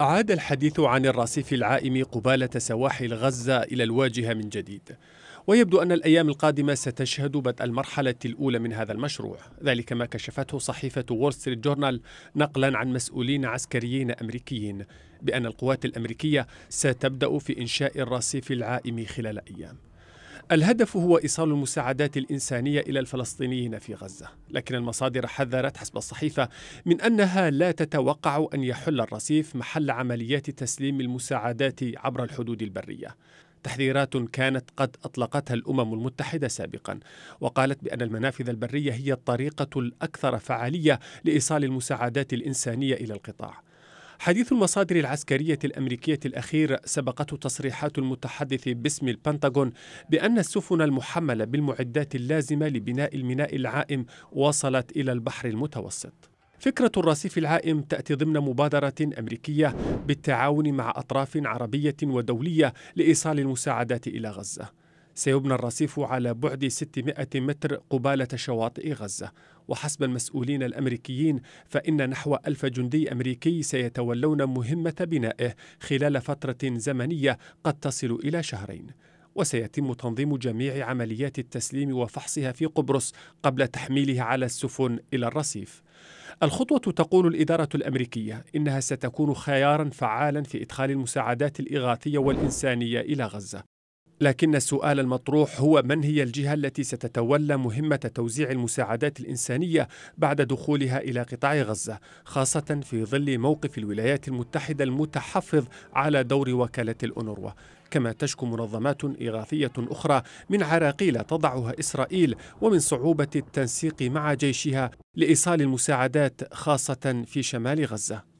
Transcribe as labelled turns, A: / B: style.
A: عاد الحديث عن الرصيف العائم قبالة سواحل غزة إلى الواجهة من جديد ويبدو أن الأيام القادمة ستشهد بدء المرحلة الأولى من هذا المشروع ذلك ما كشفته صحيفة وول ستريت جورنال نقلا عن مسؤولين عسكريين أمريكيين بأن القوات الأمريكية ستبدأ في إنشاء الرصيف العائم خلال أيام الهدف هو إيصال المساعدات الإنسانية إلى الفلسطينيين في غزة لكن المصادر حذرت حسب الصحيفة من أنها لا تتوقع أن يحل الرصيف محل عمليات تسليم المساعدات عبر الحدود البرية تحذيرات كانت قد اطلقتها الامم المتحده سابقا وقالت بان المنافذ البريه هي الطريقه الاكثر فعاليه لايصال المساعدات الانسانيه الى القطاع حديث المصادر العسكرية الأمريكية الأخير سبقته تصريحات المتحدث باسم البنتاغون بأن السفن المحملة بالمعدات اللازمة لبناء الميناء العائم وصلت إلى البحر المتوسط فكرة الرصيف العائم تأتي ضمن مبادرة أمريكية بالتعاون مع أطراف عربية ودولية لإيصال المساعدات إلى غزة سيبنى الرصيف على بعد 600 متر قبالة شواطئ غزة وحسب المسؤولين الأمريكيين فإن نحو ألف جندي أمريكي سيتولون مهمة بنائه خلال فترة زمنية قد تصل إلى شهرين وسيتم تنظيم جميع عمليات التسليم وفحصها في قبرص قبل تحميلها على السفن إلى الرصيف الخطوة تقول الإدارة الأمريكية إنها ستكون خيارا فعالا في إدخال المساعدات الإغاثية والإنسانية إلى غزة لكن السؤال المطروح هو من هي الجهة التي ستتولى مهمة توزيع المساعدات الإنسانية بعد دخولها إلى قطاع غزة، خاصة في ظل موقف الولايات المتحدة المتحفظ على دور وكالة الأونروا. كما تشكو منظمات إغاثية أخرى من عراقيل تضعها إسرائيل ومن صعوبة التنسيق مع جيشها لإيصال المساعدات خاصة في شمال غزة